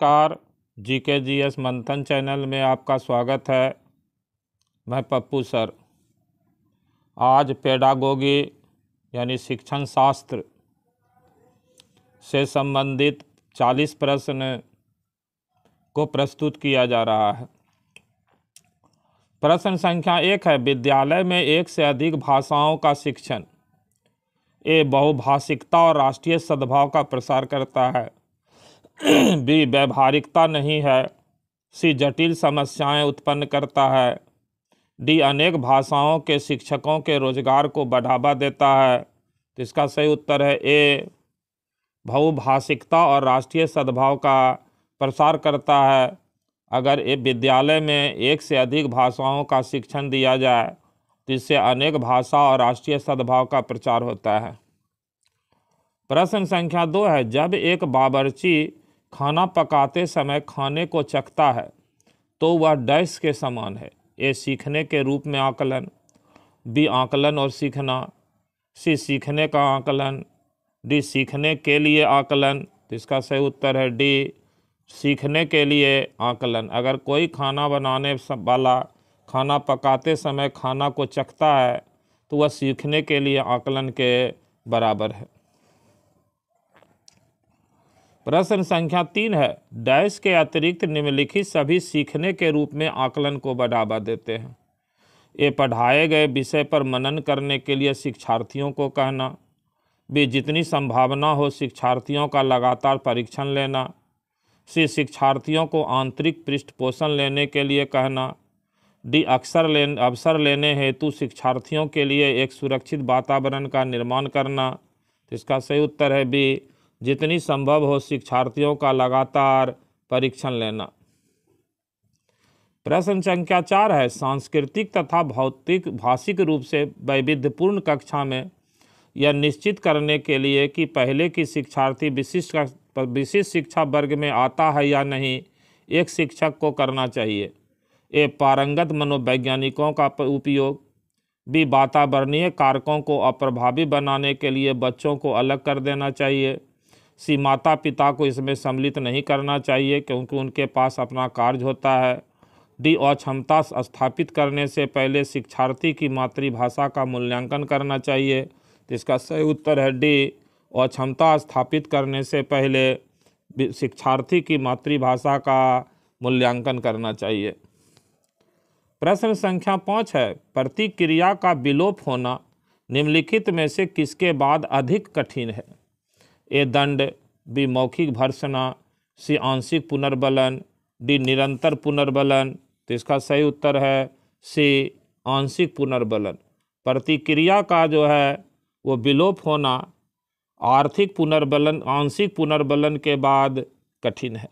नमस्कार जी के G S मंथन चैनल में आपका स्वागत है मैं पप्पू सर आज पेडागोगी यानी शिक्षण शास्त्र से संबंधित 40 प्रश्न को प्रस्तुत किया जा रहा है प्रश्न संख्या एक है विद्यालय में एक से अधिक भाषाओं का शिक्षण ये बहुभाषिकता और राष्ट्रीय सद्भाव का प्रसार करता है भी व्यवहारिकता नहीं है सी जटिल समस्याएं उत्पन्न करता है डी अनेक भाषाओं के शिक्षकों के रोजगार को बढ़ावा देता है तो इसका सही उत्तर है ए बहुभाषिकता और राष्ट्रीय सद्भाव का प्रसार करता है अगर एक विद्यालय में एक से अधिक भाषाओं का शिक्षण दिया जाए तो इससे अनेक भाषा और राष्ट्रीय सद्भाव का प्रचार होता है प्रश्न संख्या दो है जब एक बाबरची खाना पकाते समय खाने को चखता है तो वह डैश के समान है ए सीखने के रूप में आकलन बी आकलन और सीखना सी सीखने का आकलन डी सीखने के लिए आकलन तो इसका सही उत्तर है डी सीखने के लिए आकलन अगर कोई खाना बनाने वाला खाना पकाते समय खाना को चखता है तो वह सीखने के लिए आकलन के बराबर है प्रश्न संख्या तीन है डैश के अतिरिक्त निम्नलिखित सभी सीखने के रूप में आकलन को बढ़ावा देते हैं ये पढ़ाए गए विषय पर मनन करने के लिए शिक्षार्थियों को कहना भी जितनी संभावना हो शिक्षार्थियों का लगातार परीक्षण लेना सी शिक्षार्थियों को आंतरिक पृष्ठ पोषण लेने के लिए कहना डी अक्सर ले अवसर लेने हेतु शिक्षार्थियों के लिए एक सुरक्षित वातावरण का निर्माण करना तो इसका सही उत्तर है बी जितनी संभव हो शिक्षार्थियों का लगातार परीक्षण लेना प्रश्न संख्या चार है सांस्कृतिक तथा भौतिक भाषिक रूप से वैविध्यपूर्ण कक्षा में यह निश्चित करने के लिए कि पहले की शिक्षार्थी विशिष्ट विशिष्ट शिक्षा वर्ग में आता है या नहीं एक शिक्षक को करना चाहिए ए पारंगत मनोवैज्ञानिकों का उपयोग भी वातावरणीय कारकों को अप्रभावी बनाने के लिए बच्चों को अलग कर देना चाहिए सी माता पिता को इसमें सम्मिलित नहीं करना चाहिए क्योंकि उनके पास अपना कार्य होता है डी अक्षमता स्थापित करने से पहले शिक्षार्थी की मातृभाषा का मूल्यांकन करना चाहिए इसका सही उत्तर है डी अक्षमता स्थापित करने से पहले शिक्षार्थी की मातृभाषा का मूल्यांकन करना चाहिए प्रश्न संख्या पाँच है प्रतिक्रिया का विलोप होना निम्नलिखित में से किसके बाद अधिक कठिन है ए दंड बी मौखिक भर्सना सी आंशिक पुनर्बलन डी निरंतर पुनर्बलन तो इसका सही उत्तर है सी आंशिक पुनर्बलन प्रतिक्रिया का जो है वो विलोप होना आर्थिक पुनर्बलन आंशिक पुनर्बलन के बाद कठिन है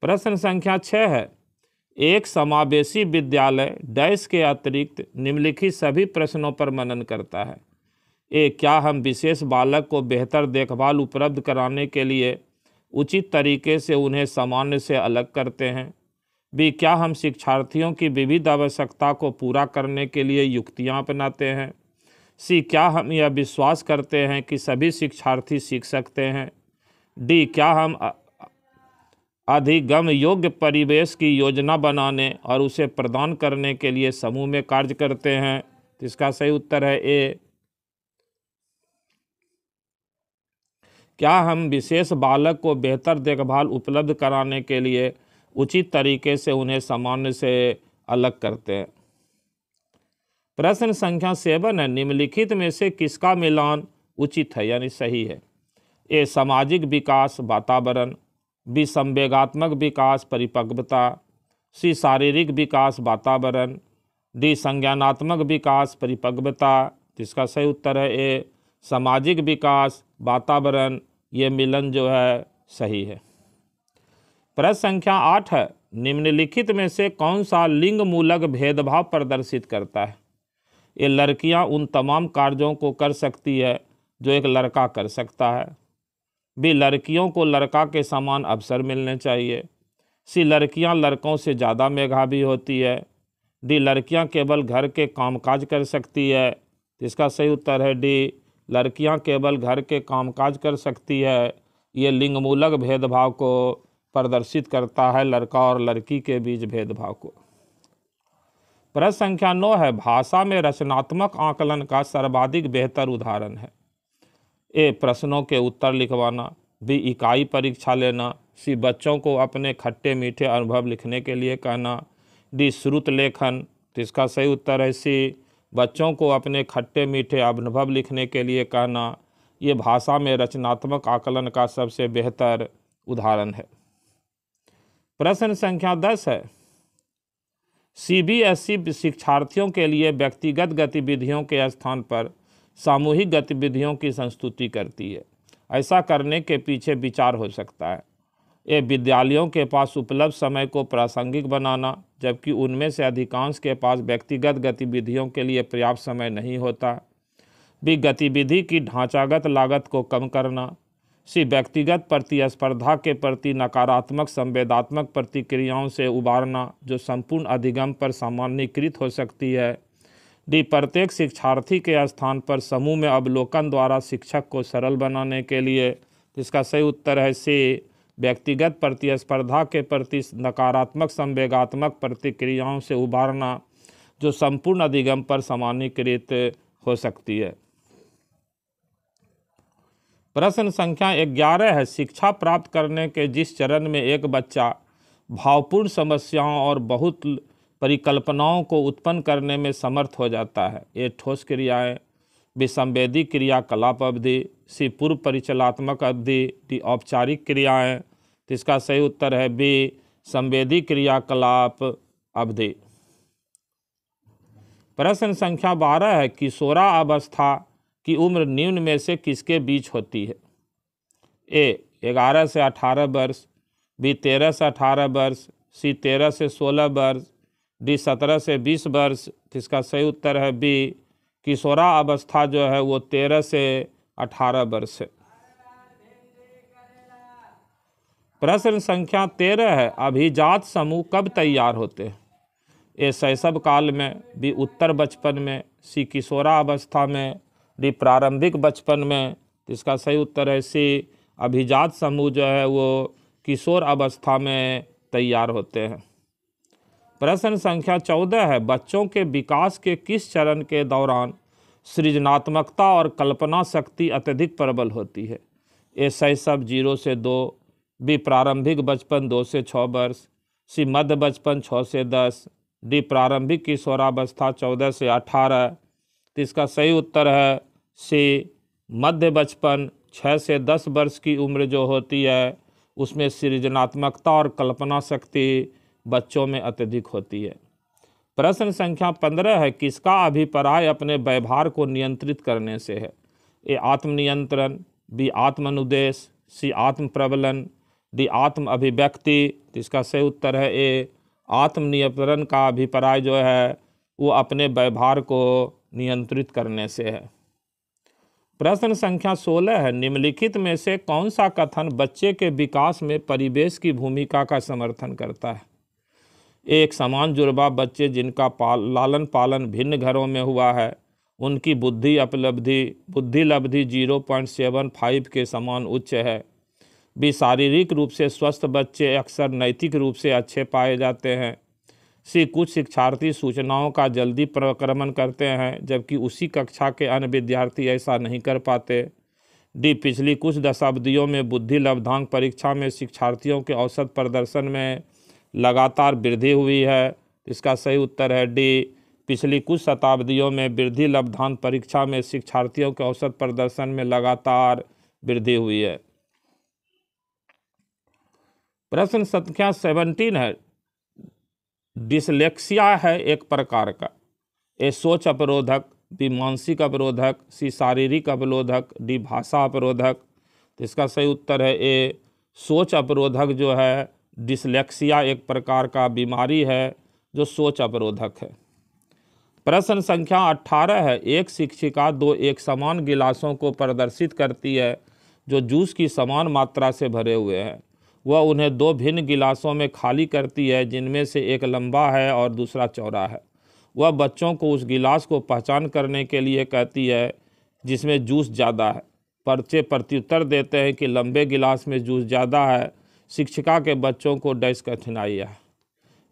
प्रश्न संख्या छः है एक समावेशी विद्यालय डैश के अतिरिक्त निम्नलिखित सभी प्रश्नों पर मनन करता है ए क्या हम विशेष बालक को बेहतर देखभाल उपलब्ध कराने के लिए उचित तरीके से उन्हें सामान्य से अलग करते हैं बी क्या हम शिक्षार्थियों की विविध आवश्यकता को पूरा करने के लिए युक्तियाँ अपनाते हैं सी क्या हम यह विश्वास करते हैं कि सभी शिक्षार्थी सीख सकते हैं डी क्या हम अधिगम योग्य परिवेश की योजना बनाने और उसे प्रदान करने के लिए समूह में कार्य करते हैं इसका सही उत्तर है ए क्या हम विशेष बालक को बेहतर देखभाल उपलब्ध कराने के लिए उचित तरीके से उन्हें सामान्य से अलग करते हैं प्रश्न संख्या सेवन है निम्नलिखित में से किसका मिलान उचित है यानी सही है ए सामाजिक विकास वातावरण बी संवेगात्मक विकास परिपक्वता सी शारीरिक विकास वातावरण डी संज्ञानात्मक विकास परिपक्वता जिसका सही उत्तर है ए सामाजिक विकास वातावरण ये मिलन जो है सही है प्रश्न संख्या आठ है निम्नलिखित में से कौन सा लिंग मूलक भेदभाव प्रदर्शित करता है ये लड़कियां उन तमाम कार्यों को कर सकती है जो एक लड़का कर सकता है भी लड़कियों को लड़का के समान अवसर मिलने चाहिए सी लड़कियां लड़कों से ज़्यादा मेघावी होती है डी लड़कियां केवल घर के कामकाज कर सकती है इसका सही उत्तर है डी लड़कियां केवल घर के कामकाज कर सकती है ये लिंगमूलक भेदभाव को प्रदर्शित करता है लड़का और लड़की के बीच भेदभाव को प्रश्न संख्या नौ है भाषा में रचनात्मक आकलन का सर्वाधिक बेहतर उदाहरण है ए प्रश्नों के उत्तर लिखवाना बी इकाई परीक्षा लेना सी बच्चों को अपने खट्टे मीठे अनुभव लिखने के लिए कहना डी श्रुत लेखन तो इसका सही उत्तर है सी बच्चों को अपने खट्टे मीठे अनुभव लिखने के लिए कहना ये भाषा में रचनात्मक आकलन का सबसे बेहतर उदाहरण है प्रश्न संख्या दस है सीबीएसई e शिक्षार्थियों के लिए व्यक्तिगत गतिविधियों के स्थान पर सामूहिक गतिविधियों की संस्तुति करती है ऐसा करने के पीछे विचार हो सकता है ये विद्यालयों के पास उपलब्ध समय को प्रासंगिक बनाना जबकि उनमें से अधिकांश के पास व्यक्तिगत गतिविधियों के लिए पर्याप्त समय नहीं होता भी गतिविधि की ढांचागत लागत को कम करना सी व्यक्तिगत प्रतिस्पर्धा के प्रति नकारात्मक संवेदात्मक प्रतिक्रियाओं से उबारना जो संपूर्ण अधिगम पर सामान्यकृत हो सकती है डी प्रत्येक शिक्षार्थी के स्थान पर समूह में अवलोकन द्वारा शिक्षक को सरल बनाने के लिए जिसका सही उत्तर है से व्यक्तिगत प्रतिस्पर्धा के प्रति नकारात्मक संवेगात्मक प्रतिक्रियाओं से उभारना जो संपूर्ण अधिगम पर सामान्यकृत हो सकती है प्रश्न संख्या ग्यारह है शिक्षा प्राप्त करने के जिस चरण में एक बच्चा भावपूर्ण समस्याओं और बहुत परिकल्पनाओं को उत्पन्न करने में समर्थ हो जाता है ये ठोस क्रियाएं विसंवेदी क्रियाकलाप अवधि सी पूर्व परिचलात्मक अवधि डी औपचारिक क्रियाएं तो इसका सही उत्तर है बी संवेदी क्रियाकलाप अवधि प्रश्न संख्या बारह है कि किशोरा अवस्था की उम्र निम्न में से किसके बीच होती है ए ग्यारह से अठारह वर्ष बी तेरह से अठारह वर्ष सी तेरह से सोलह वर्ष डी सत्रह से बीस वर्ष इसका सही उत्तर है बी किशोरा अवस्था जो है वो तेरह से अठारह वर्ष है प्रश्न संख्या तेरह है अभिजात समूह कब तैयार होते हैं ये शैशव काल में भी उत्तर बचपन में सी किशोरा अवस्था में भी प्रारंभिक बचपन में इसका सही उत्तर है सी अभिजात समूह जो है वो किशोर अवस्था में तैयार होते हैं प्रश्न संख्या चौदह है बच्चों के विकास के किस चरण के दौरान सृजनात्मकता और कल्पना शक्ति अत्यधिक प्रबल होती है ऐसा सब जीरो से दो बी प्रारंभिक बचपन दो से छः वर्ष सी मध्य बचपन छः से दस डी प्रारंभिक किशोरावस्था चौदह से अठारह तो इसका सही उत्तर है सी मध्य बचपन छः से दस वर्ष की उम्र जो होती है उसमें सृजनात्मकता और कल्पना शक्ति बच्चों में अत्यधिक होती है प्रश्न संख्या पंद्रह है किसका अभिप्राय अपने व्यवहार को नियंत्रित करने से है ए आत्मनियंत्रण बी आत्मनुदेश सी आत्म प्रबलन डी आत्म अभिव्यक्ति इसका सही उत्तर है ए आत्मनियंत्रण का अभिप्राय जो है वो अपने व्यवहार को नियंत्रित करने से है प्रश्न संख्या सोलह है निम्नलिखित में से कौन सा कथन बच्चे के विकास में परिवेश की भूमिका का समर्थन करता है एक समान जुर्बा बच्चे जिनका पाल लालन पालन भिन्न घरों में हुआ है उनकी बुद्धि अपलब्धि लब्धि जीरो पॉइंट सेवन फाइव के समान उच्च है भी शारीरिक रूप से स्वस्थ बच्चे अक्सर नैतिक रूप से अच्छे पाए जाते हैं सी कुछ शिक्षार्थी सूचनाओं का जल्दी प्रक्रमण करते हैं जबकि उसी कक्षा के अन्य विद्यार्थी ऐसा नहीं कर पाते डी पिछली कुछ दशाब्दियों में बुद्धि लब्धांक परीक्षा में शिक्षार्थियों के औसत प्रदर्शन में लगातार वृद्धि हुई है इसका सही उत्तर है डी पिछली कुछ शताब्दियों में वृद्धि लब्धांत परीक्षा में शिक्षार्थियों के औसत प्रदर्शन में लगातार वृद्धि हुई है प्रश्न संख्या सेवनटीन है डिसलेक्सिया है एक प्रकार का ए सोच अवरोधक बी मानसिक अवरोधक सी शारीरिक अवरोधक डी भाषा अवरोधक तो इसका सही उत्तर है ए सोच अवरोधक जो है डिसलेक्सिया एक प्रकार का बीमारी है जो सोच अवरोधक है प्रश्न संख्या 18 है एक शिक्षिका दो एक समान गिलासों को प्रदर्शित करती है जो जूस की समान मात्रा से भरे हुए हैं वह उन्हें दो भिन्न गिलासों में खाली करती है जिनमें से एक लंबा है और दूसरा चौड़ा है वह बच्चों को उस गिलास को पहचान करने के लिए कहती है जिसमें जूस ज़्यादा है पर्चे प्रत्युत्तर देते हैं कि लंबे गिलास में जूस ज़्यादा है शिक्षिका के बच्चों को डैस कठिनाइया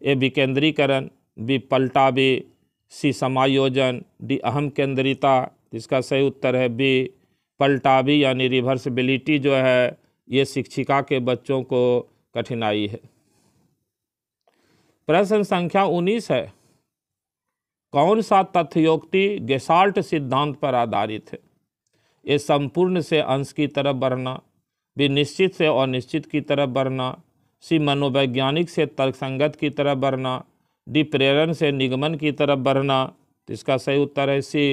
ये विकेंद्रीकरण पलटा भी सी समायोजन डी अहम केंद्रिता इसका सही उत्तर है बी पलटावी यानी रिवर्सिबिलिटी जो है ये शिक्षिका के बच्चों को कठिनाई है प्रश्न संख्या उन्नीस है कौन सा तथ्योक्ति गेसाल्ट सिद्धांत पर आधारित है ये संपूर्ण से अंश की तरफ बढ़ना भी निश्चित से और निश्चित की तरफ बढ़ना सी मनोवैज्ञानिक से तर्कसंगत की तरफ बढ़ना डी प्रेरण से निगमन की तरफ बढ़ना तो इसका सही उत्तर है सी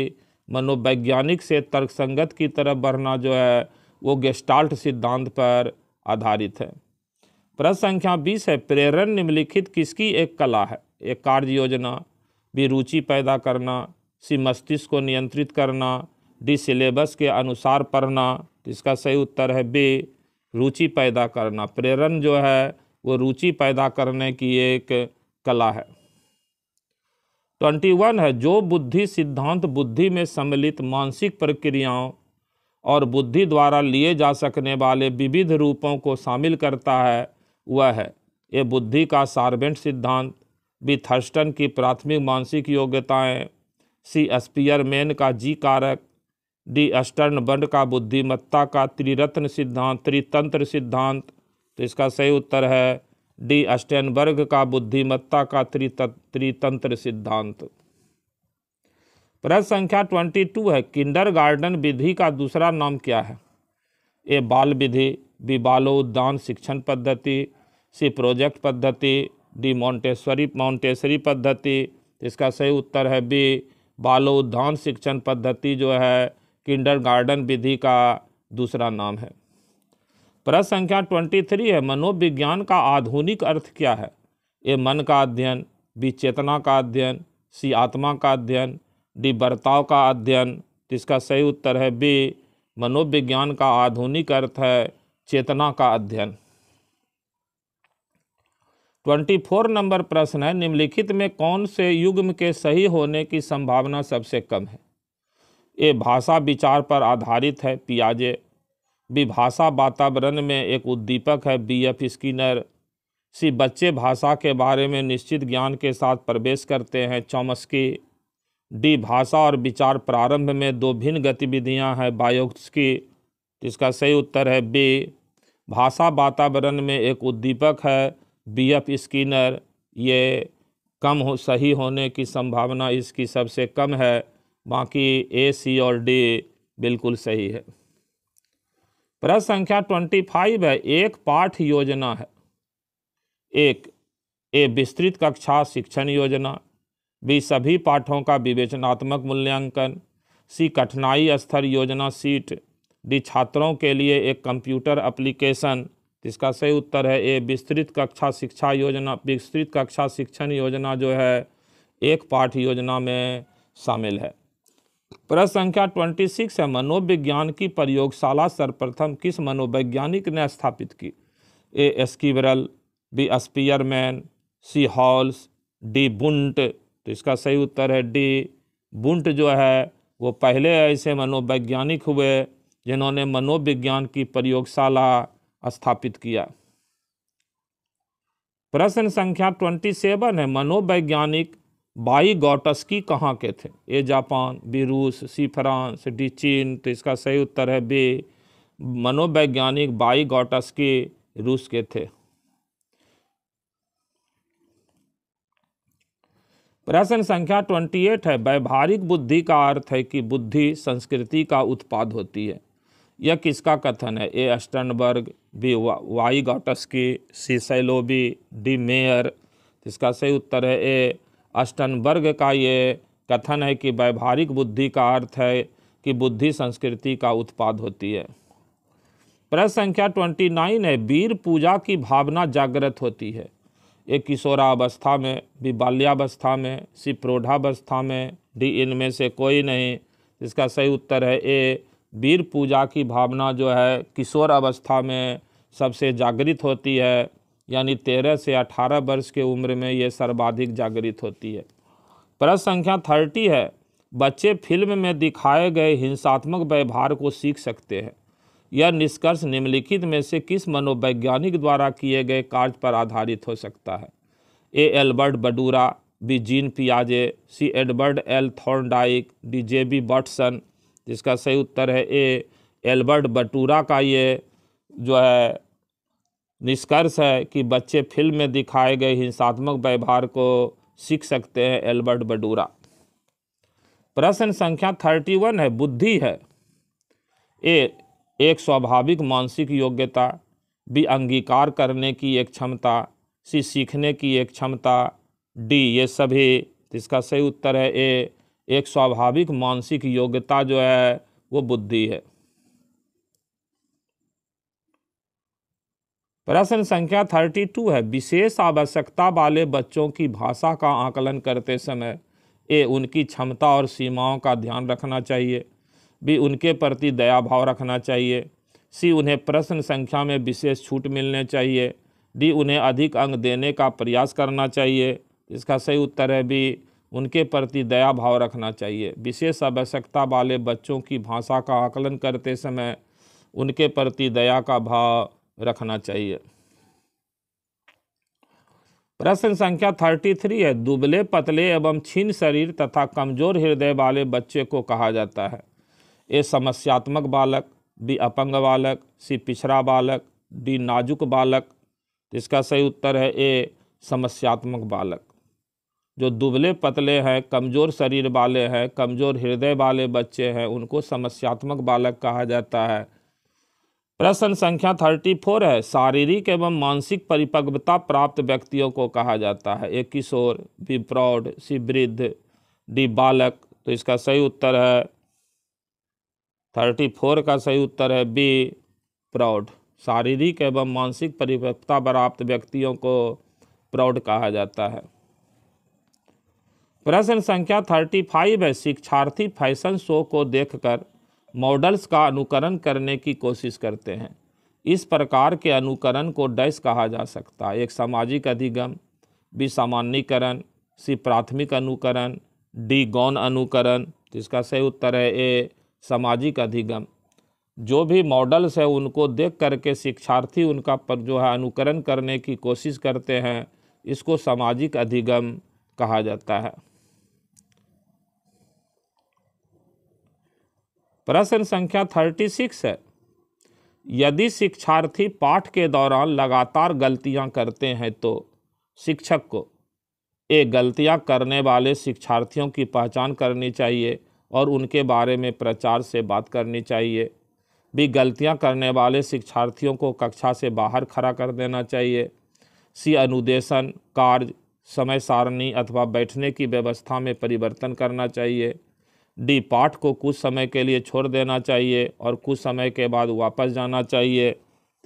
मनोवैज्ञानिक से तर्कसंगत की तरफ बढ़ना जो है वो गेस्टाल्ट सिद्धांत पर आधारित है प्रश्न संख्या बीस है प्रेरण निम्नलिखित किसकी एक कला है एक कार्य योजना भी रुचि पैदा करना सी मस्तिष्क को नियंत्रित करना डी सिलेबस के अनुसार पढ़ना इसका सही उत्तर है बे रुचि पैदा करना प्रेरण जो है वो रुचि पैदा करने की एक कला है ट्वेंटी वन है जो बुद्धि सिद्धांत बुद्धि में सम्मिलित मानसिक प्रक्रियाओं और बुद्धि द्वारा लिए जा सकने वाले विविध रूपों को शामिल करता है वह है ये बुद्धि का सार्वेंट सिद्धांत बिथर्स्टन की प्राथमिक मानसिक योग्यताएं सी स्पियरमैन का जी कारक डी अष्टर्ण बंड का बुद्धिमत्ता का त्रिरत्न सिद्धांत त्रितंत्र सिद्धांत तो इसका सही उत्तर है डी अस्टर्नबर्ग का बुद्धिमत्ता का त्रित त्रितंत्र सिद्धांत प्रश्न संख्या ट्वेंटी टू है किंडर गार्डन विधि का दूसरा नाम क्या है ए बाल विधि बी बालोद्यान शिक्षण पद्धति सी प्रोजेक्ट पद्धति डी मॉन्टेश्वरी माउंटेश्वरी पद्धति तो इसका सही उत्तर है बी बालोद्यान शिक्षण पद्धति जो है गार्डन विधि का दूसरा नाम है प्रश्न संख्या ट्वेंटी थ्री है मनोविज्ञान का आधुनिक अर्थ क्या है ए मन का अध्ययन बी चेतना का अध्ययन सी आत्मा का अध्ययन डी बर्ताव का अध्ययन जिसका सही उत्तर है बी मनोविज्ञान का आधुनिक अर्थ है चेतना का अध्ययन ट्वेंटी फोर नंबर प्रश्न है निम्नलिखित में कौन से युग्म के सही होने की संभावना सबसे कम है ये भाषा विचार पर आधारित है पियाजे भी भाषा वातावरण में एक उद्दीपक है बी एफ स्किनर सी बच्चे भाषा के बारे में निश्चित ज्ञान के साथ प्रवेश करते हैं चौमस्की डी भाषा और विचार प्रारंभ में दो भिन्न गतिविधियां हैं बायोक्सकी इसका सही उत्तर है बी भाषा वातावरण में एक उद्दीपक है बी एफ स्किनर ये कम हो सही होने की संभावना इसकी सबसे कम है बाकी ए सी और डी बिल्कुल सही है प्रश्न संख्या ट्वेंटी फाइव है एक पाठ योजना है एक ए विस्तृत कक्षा शिक्षण योजना बी सभी पाठों का विवेचनात्मक मूल्यांकन सी कठिनाई स्तर योजना सीट डी छात्रों के लिए एक कंप्यूटर एप्लीकेशन इसका सही उत्तर है ए विस्तृत कक्षा शिक्षा योजना विस्तृत कक्षा शिक्षण योजना जो है एक पाठ योजना में शामिल है प्रश्न संख्या 26 है मनोविज्ञान की प्रयोगशाला सर्वप्रथम किस मनोवैज्ञानिक ने स्थापित की A Esquirol B Spearman C Halls D Wundt तो इसका सही उत्तर है डी बुंट जो है वो पहले ऐसे मनोवैज्ञानिक हुए जिन्होंने मनोविज्ञान की प्रयोगशाला स्थापित किया प्रश्न संख्या ट्वेंटी सेवन है मनोवैज्ञानिक बाई की कहाँ के थे ए जापान बी रूस सी फ्रांस डी चीन तो इसका सही उत्तर है बी मनोवैज्ञानिक बाई के रूस के थे प्रश्न संख्या 28 है व्यवहारिक बुद्धि का अर्थ है कि बुद्धि संस्कृति का उत्पाद होती है यह किसका कथन है ए अस्टनबर्ग बी वा, Vygotsky C Salovey D Mayer तो इसका सही उत्तर है ए अष्टनवर्ग का ये कथन है कि व्यवहारिक बुद्धि का अर्थ है कि बुद्धि संस्कृति का उत्पाद होती है प्रश्न संख्या ट्वेंटी नाइन है वीर पूजा की भावना जागृत होती है ये किशोरावस्था में भी बाल्यावस्था में प्रौढ़ावस्था में डी इनमें से कोई नहीं इसका सही उत्तर है ए वीर पूजा की भावना जो है किशोर अवस्था में सबसे जागृत होती है यानी तेरह से अठारह वर्ष के उम्र में ये सर्वाधिक जागृत होती है प्रश्न संख्या थर्टी है बच्चे फिल्म में दिखाए गए हिंसात्मक व्यवहार को सीख सकते हैं यह निष्कर्ष निम्नलिखित में से किस मनोवैज्ञानिक द्वारा किए गए कार्य पर आधारित हो सकता है A Albert Bandura B Jean पियाजे C Edward L Thorndike D J B Watson जिसका सही उत्तर है ए एल्बर्ट बटूरा का ये जो है निष्कर्ष है कि बच्चे फिल्म में दिखाए गए हिंसात्मक व्यवहार को सीख सकते हैं एल्बर्ट बडूरा प्रश्न संख्या थर्टी वन है बुद्धि है ए एक स्वाभाविक मानसिक योग्यता बी अंगीकार करने की एक क्षमता सी सीखने की एक क्षमता डी ये सभी इसका सही उत्तर है ए एक स्वाभाविक मानसिक योग्यता जो है वो बुद्धि है प्रश्न संख्या 32 है विशेष आवश्यकता वाले बच्चों की भाषा का आकलन करते समय ए उनकी क्षमता और सीमाओं का ध्यान रखना चाहिए बी उनके प्रति दया भाव रखना चाहिए सी उन्हें प्रश्न संख्या में विशेष छूट मिलने चाहिए डी उन्हें अधिक अंग देने का प्रयास करना चाहिए इसका सही उत्तर है बी उनके प्रति दया भाव रखना चाहिए विशेष आवश्यकता वाले बच्चों की भाषा का आकलन करते समय उनके प्रति दया का भाव रखना चाहिए प्रश्न संख्या थर्टी थ्री है दुबले पतले एवं छीन शरीर तथा कमजोर हृदय वाले बच्चे को कहा जाता है ए समस्यात्मक बालक बी अपंग बालक सी पिछड़ा बालक डी नाजुक बालक इसका सही उत्तर है ए समस्यात्मक बालक जो दुबले पतले हैं कमज़ोर शरीर वाले हैं कमज़ोर हृदय वाले बच्चे हैं उनको समस्यात्मक बालक कहा जाता है प्रश्न संख्या थर्टी फोर है शारीरिक एवं मानसिक परिपक्वता प्राप्त व्यक्तियों को कहा जाता है ए किशोर बी प्रौढ़ सी वृद्ध डी बालक तो इसका सही उत्तर है थर्टी फोर का सही उत्तर है बी प्रौढ़ शारीरिक एवं मानसिक परिपक्वता प्राप्त व्यक्तियों को प्रौढ़ कहा जाता है प्रश्न संख्या थर्टी फाइव है शिक्षार्थी फैशन शो को देखकर मॉडल्स का अनुकरण करने की कोशिश करते हैं इस प्रकार के अनुकरण को डैश कहा जा सकता है एक सामाजिक अधिगम बी सामान्यकरण सी प्राथमिक अनुकरण डी गौन अनुकरण जिसका सही उत्तर है ए सामाजिक अधिगम जो भी मॉडल्स है उनको देख करके शिक्षार्थी उनका पर जो है अनुकरण करने की कोशिश करते हैं इसको सामाजिक अधिगम कहा जाता है प्रश्न संख्या थर्टी सिक्स है यदि शिक्षार्थी पाठ के दौरान लगातार गलतियां करते हैं तो शिक्षक को ये गलतियां करने वाले शिक्षार्थियों की पहचान करनी चाहिए और उनके बारे में प्रचार से बात करनी चाहिए भी गलतियां करने वाले शिक्षार्थियों को कक्षा से बाहर खड़ा कर देना चाहिए सी अनुदेशन कार्य समय सारणी अथवा बैठने की व्यवस्था में परिवर्तन करना चाहिए डी पाठ को कुछ समय के लिए छोड़ देना चाहिए और कुछ समय के बाद वापस जाना चाहिए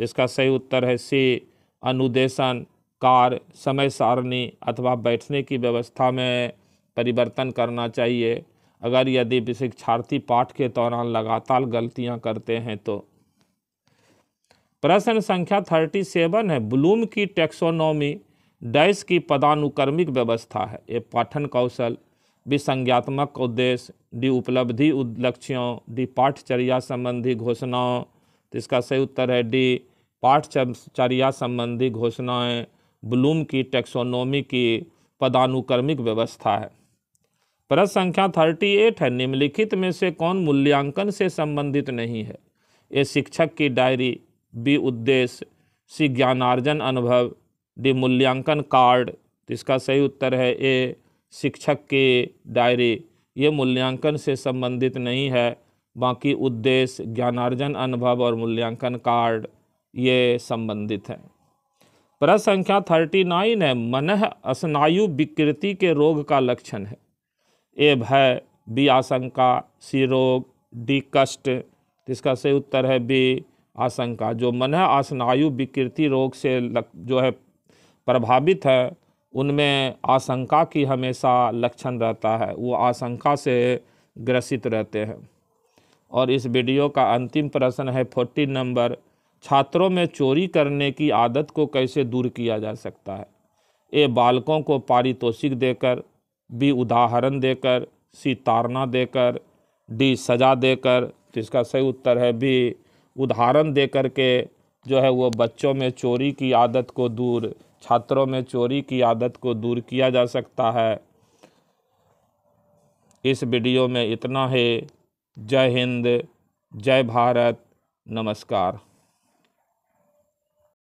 इसका सही उत्तर है सी अनुदेशन कार समय सारणी अथवा बैठने की व्यवस्था में परिवर्तन करना चाहिए अगर यदि शिक्षार्थी पाठ के दौरान लगातार गलतियां करते हैं तो प्रश्न संख्या थर्टी सेवन है ब्लूम की टेक्सोनॉमी डैश की पदानुक्रमिक व्यवस्था है ये पाठन कौशल विसंज्ञात्मक उद्देश्य डी उपलब्धि लक्ष्यों डी पाठचर्या संबंधी घोषणाओं तो इसका सही उत्तर है डी पाठचर्या संबंधी घोषणाएं ब्लूम की टेक्सोनोमी की पदानुक्रमिक व्यवस्था है प्रश्न संख्या थर्टी एट है निम्नलिखित में से कौन मूल्यांकन से संबंधित नहीं है ए शिक्षक की डायरी बी उद्देश्य सी ज्ञानार्जन अनुभव डी मूल्यांकन कार्ड तो इसका सही उत्तर है ए शिक्षक के दायरे ये मूल्यांकन से संबंधित नहीं है बाकी उद्देश्य ज्ञानार्जन अनुभव और मूल्यांकन कार्ड ये संबंधित है प्रश्न संख्या थर्टी नाइन है मनह स्नायु विकृति के रोग का लक्षण है ए भय बी आशंका सी रोग डी कष्ट इसका सही उत्तर है बी आशंका जो मनह स्नायु विकृति रोग से लग, जो है प्रभावित है उनमें आशंका की हमेशा लक्षण रहता है वो आशंका से ग्रसित रहते हैं और इस वीडियो का अंतिम प्रश्न है फोर्टीन नंबर छात्रों में चोरी करने की आदत को कैसे दूर किया जा सकता है ए बालकों को पारितोषिक देकर बी उदाहरण देकर सी तारना देकर डी सजा देकर तो इसका सही उत्तर है बी उदाहरण देकर के जो है वो बच्चों में चोरी की आदत को दूर छात्रों में चोरी की आदत को दूर किया जा सकता है इस वीडियो में इतना है जय हिंद जय भारत नमस्कार